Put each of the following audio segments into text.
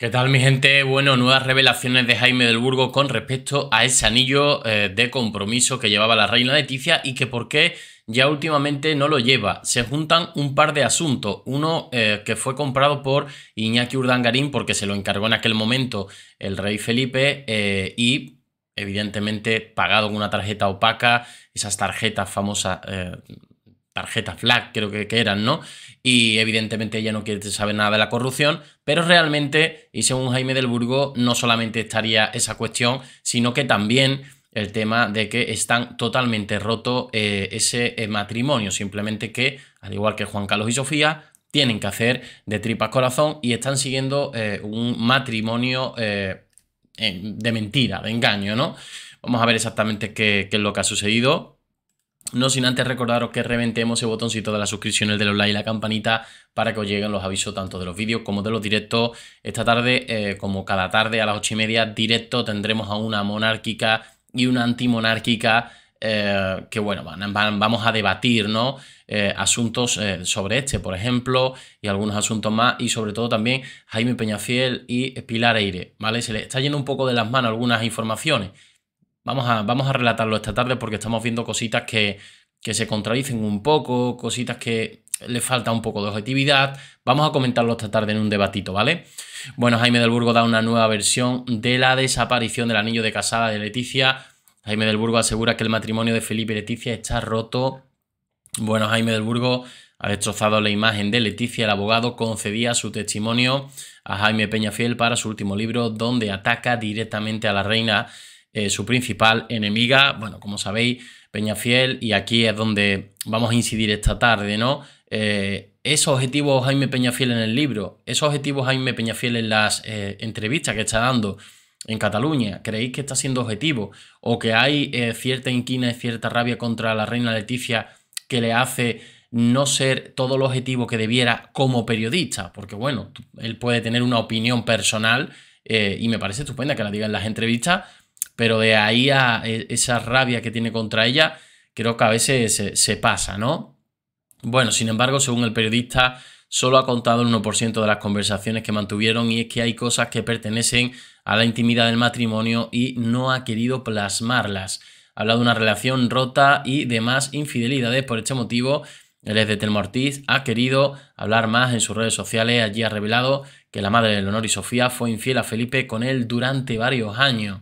¿Qué tal mi gente? Bueno, nuevas revelaciones de Jaime del Burgo con respecto a ese anillo eh, de compromiso que llevaba la reina Leticia y que por qué ya últimamente no lo lleva. Se juntan un par de asuntos. Uno eh, que fue comprado por Iñaki Urdangarín porque se lo encargó en aquel momento el rey Felipe eh, y evidentemente pagado con una tarjeta opaca, esas tarjetas famosas tarjeta flag, creo que, que, eran, ¿no? Y evidentemente ella no quiere saber nada de la corrupción, pero realmente, y según Jaime del Burgo, no solamente estaría esa cuestión, sino que también el tema de que están totalmente roto eh, ese eh, matrimonio, simplemente que, al igual que Juan Carlos y Sofía, tienen que hacer de tripas corazón y están siguiendo eh, un matrimonio de mentira, de engaño, ¿no? Vamos a ver exactamente qué, qué es lo que ha sucedido. No sin antes recordaros que reventemos ese botoncito de las suscripciones los likes y la campanita para que os lleguen los avisos tanto de los vídeos como de los directos. Esta tarde, eh, como cada tarde a las ocho y media, directo tendremos a una monárquica y una antimonárquica. Eh, que bueno, vamos a debatir ¿no? Eh, asuntos sobre este, por ejemplo, y algunos asuntos más, y sobre todo también Jaime Peñafiel y Pilar Eire, ¿vale? Se le está yendo un poco de las manos algunas informaciones, Vamos a, relatarlo esta tarde porque estamos viendo cositas que, que se contradicen un poco, cositas que le falta un poco de objetividad. Vamos a comentarlo esta tarde en un debatito, ¿vale? Bueno, Jaime del Burgo da una nueva versión de la desaparición del anillo de casada de Leticia. Jaime del Burgo asegura que el matrimonio de Felipe y Leticia está roto. Bueno, Jaime del Burgo ha destrozado la imagen de Leticia. El abogado concedía su testimonio a Jaime Peñafiel para su último libro, donde ataca directamente a la reina eh, su principal enemiga, bueno, como sabéis, Peñafiel, y aquí es donde vamos a incidir esta tarde, ¿no? Eh, esos objetivos Jaime Peñafiel en el libro, esos objetivos Jaime Peñafiel en las eh, entrevistas que está dando en Cataluña, ¿creéis que está siendo objetivo? ¿O que hay cierta inquina y cierta rabia contra la reina Leticia que le hace no ser todo el objetivo que debiera como periodista, porque bueno, él puede tener una opinión personal y me parece estupenda que la diga en las entrevistas, pero de ahí a e, esa rabia que tiene contra ella, creo que a veces se, pasa, ¿no? Bueno, sin embargo, según el periodista, solo ha contado el 1% de las conversaciones que mantuvieron y es que hay cosas que pertenecen a la intimidad del matrimonio y no ha querido plasmarlas. Ha hablado de una relación rota y demás infidelidades. Por este motivo, el ex de Telmo Ortiz ha querido hablar más en sus redes sociales. Allí ha revelado que la madre de Leonor y Sofía fue infiel a Felipe con él durante varios años.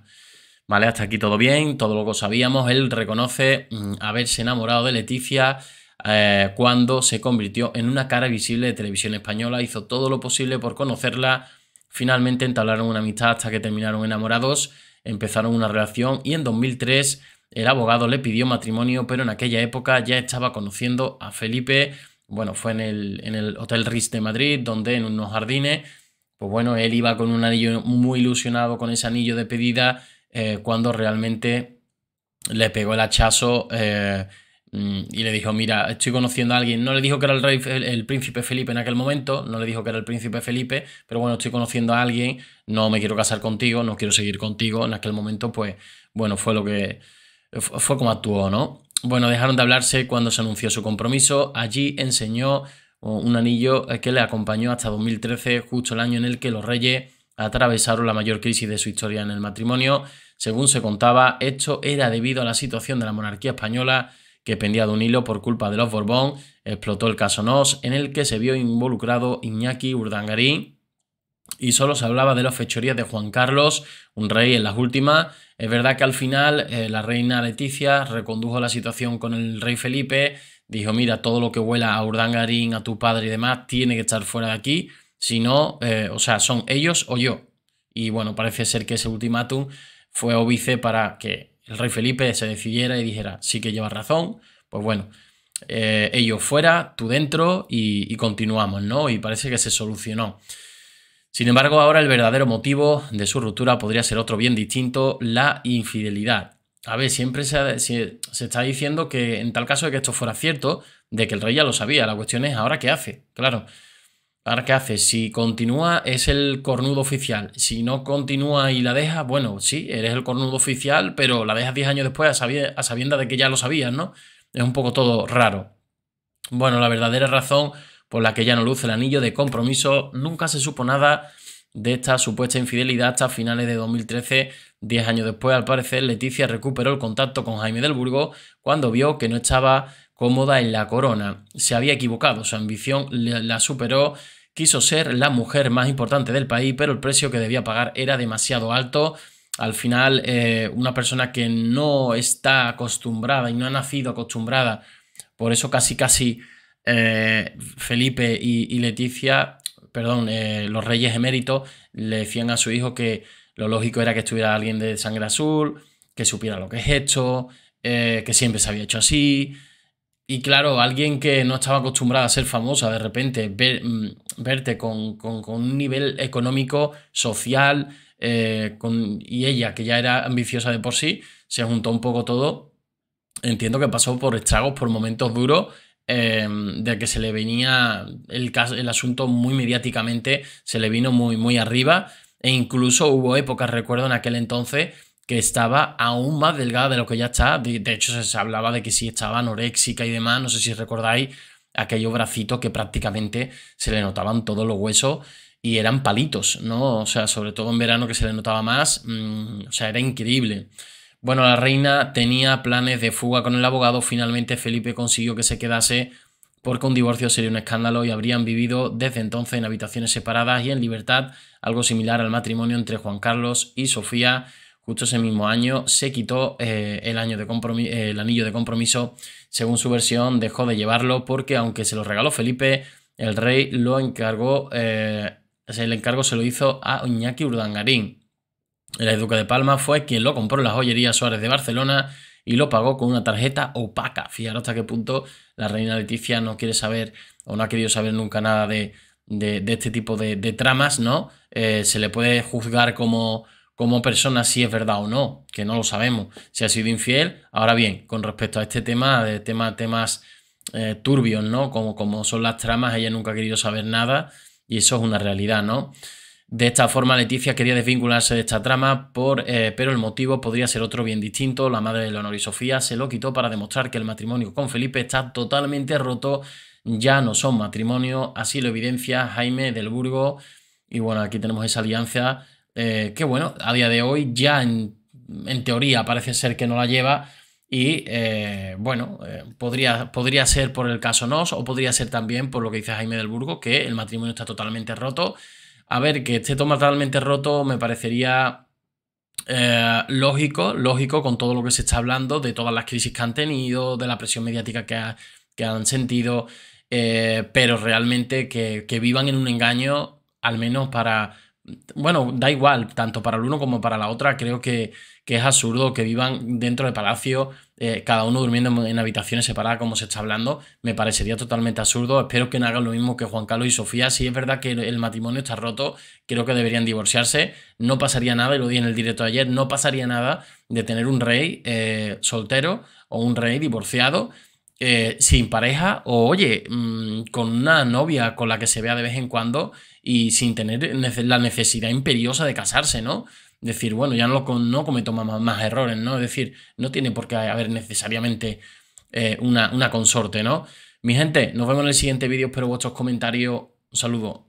¿Vale? Hasta aquí todo bien, todo lo que sabíamos. Él reconoce mm, haberse enamorado de Leticia eh, cuando se convirtió en una cara visible de televisión española. Hizo todo lo posible por conocerla. Finalmente entablaron una amistad hasta que terminaron enamorados, empezaron una relación y en 2003 el abogado le pidió matrimonio, pero en aquella época ya estaba conociendo a Felipe. Bueno, fue en el, en el Hotel Ritz de Madrid, donde en unos jardines, pues bueno, él iba con un anillo muy ilusionado con ese anillo de pedida eh, cuando realmente le pegó el hachazo eh, mm, y le dijo, mira, estoy conociendo a alguien. No le dijo que era el, rey, el, príncipe Felipe en aquel momento, no le dijo que era el príncipe Felipe, pero bueno, estoy conociendo a alguien, no me quiero casar contigo, no quiero seguir contigo. En aquel momento, pues, bueno, fue lo que... Fue como actuó, ¿no? Bueno, dejaron de hablarse cuando se anunció su compromiso. Allí enseñó uh, un anillo eh, que le acompañó hasta 2013, justo el año en el que los reyes atravesaron la mayor crisis de su historia en el matrimonio. Según se contaba, esto era debido a la situación de la monarquía española que pendía de un hilo por culpa de los Borbón. Explotó el caso Nos, en el que se vio involucrado Iñaki Urdangarín, y solo se hablaba de las fechorías de Juan Carlos, un rey en las últimas. Es verdad que al final eh, la reina Leticia recondujo la situación con el rey Felipe, dijo, mira, todo lo que huela a Urdangarín, a tu padre y demás, tiene que estar fuera de aquí. Si no, eh, o sea, son ellos o yo. Y bueno, parece ser que ese ultimátum fue obice para que el rey Felipe se decidiera y dijera, sí que llevas razón, pues bueno, eh, ellos fuera, tú dentro y, continuamos, ¿no? Y parece que se solucionó. Sin embargo, ahora el verdadero motivo de su ruptura podría ser otro bien distinto, la infidelidad. A ver, siempre se, está diciendo que en tal caso de que esto fuera cierto, de que el rey ya lo sabía, la cuestión es ahora qué hace, claro. Ahora, ¿qué hace? Si continúa, es el cornudo oficial. Si no continúa y la deja, bueno, sí, eres el cornudo oficial, pero la dejas 10 años después a, sabiendas de que ya lo sabías, ¿no? Es un poco todo raro. Bueno, la verdadera razón por la que ya no luce el anillo de compromiso, nunca se supo nada de esta supuesta infidelidad hasta finales de 2013. Diez años después, al parecer, Leticia recuperó el contacto con Jaime del Burgo cuando vio que no estaba cómoda en la corona. Se había equivocado, su ambición la superó quiso ser la mujer más importante del país, pero el precio que debía pagar era demasiado alto. Al final, eh, una persona que no está acostumbrada y no ha nacido acostumbrada, por eso casi casi eh, Felipe y, Leticia, perdón, eh, los reyes eméritos, le decían a su hijo que lo lógico era que estuviera alguien de sangre azul, que supiera lo que es esto, que siempre se había hecho así, y claro, alguien que no estaba acostumbrada a ser famosa, de repente mm, verte con, un nivel económico, social, eh, y ella, que ya era ambiciosa de por sí, se juntó un poco todo. Entiendo que pasó por estragos, por momentos duros, em, de que se le venía el, el asunto muy mediáticamente, se le vino muy, muy arriba, e incluso hubo épocas, recuerdo en aquel entonces, que estaba aún más delgada de lo que ya está. De, hecho, se hablaba de que sí estaba anoréxica y demás, no sé si recordáis aquellos bracitos que prácticamente se le notaban todos los huesos y eran palitos, ¿no? O sea, sobre todo en verano que se le notaba más, mm, o sea, era increíble. Bueno, la reina tenía planes de fuga con el abogado, finalmente Felipe consiguió que se quedase porque un divorcio sería un escándalo y habrían vivido desde entonces en habitaciones separadas y en libertad, algo similar al matrimonio entre Juan Carlos y Sofía. Justo ese mismo año se quitó eh, el, año de el anillo de compromiso. Según su versión, dejó de llevarlo porque aunque se lo regaló Felipe, el rey lo encargó, el eh, encargo se lo hizo a Iñaki Urdangarín. El duque de Palma fue quien lo compró en la joyería Suárez de Barcelona y lo pagó con una tarjeta opaca. Fijaros hasta qué punto la reina Leticia no quiere saber o no ha querido saber nunca nada de, de, este tipo de, tramas, ¿no? Eh, se le puede juzgar como como persona si es verdad o no, que no lo sabemos, si ha sido infiel. Ahora bien, con respecto a este tema, de tema, temas eh, turbios, ¿no? Como, como son las tramas, ella nunca ha querido saber nada y eso es una realidad, ¿no? De esta forma, Leticia quería desvincularse de esta trama, por, eh, pero el motivo podría ser otro bien distinto. La madre de Leonor y Sofía se lo quitó para demostrar que el matrimonio con Felipe está totalmente roto, ya no son matrimonio, así lo evidencia Jaime del Burgo. Y bueno, aquí tenemos esa alianza eh, que bueno, a día de hoy ya en, teoría parece ser que no la lleva y eh, bueno, eh, podría, podría ser por el caso NOS o podría ser también por lo que dice Jaime del Burgo, que el matrimonio está totalmente roto. A ver, que esté totalmente roto me parecería lógico, lógico con todo lo que se está hablando, de todas las crisis que han tenido, de la presión mediática que, que han sentido, pero realmente que, que, vivan en un engaño, al menos para, bueno, da igual, tanto para el uno como para la otra, creo que, que es absurdo que vivan dentro del palacio, eh, cada uno durmiendo en habitaciones separadas, como se está hablando, me parecería totalmente absurdo. Espero que no hagan lo mismo que Juan Carlos y Sofía. Si es verdad que el matrimonio está roto, creo que deberían divorciarse. No pasaría nada, y lo di en el directo de ayer, no pasaría nada de tener un rey eh, soltero o un rey divorciado eh, sin pareja o, oye, mm, con una novia con la que se vea de vez en cuando y sin tener la necesidad imperiosa de casarse, ¿no? Decir, bueno, ya no, no cometo más, errores, ¿no? Es decir, no tiene por qué haber necesariamente eh, una, una consorte, ¿no? Mi gente, nos vemos en el siguiente vídeo, espero vuestros comentarios. Un saludo.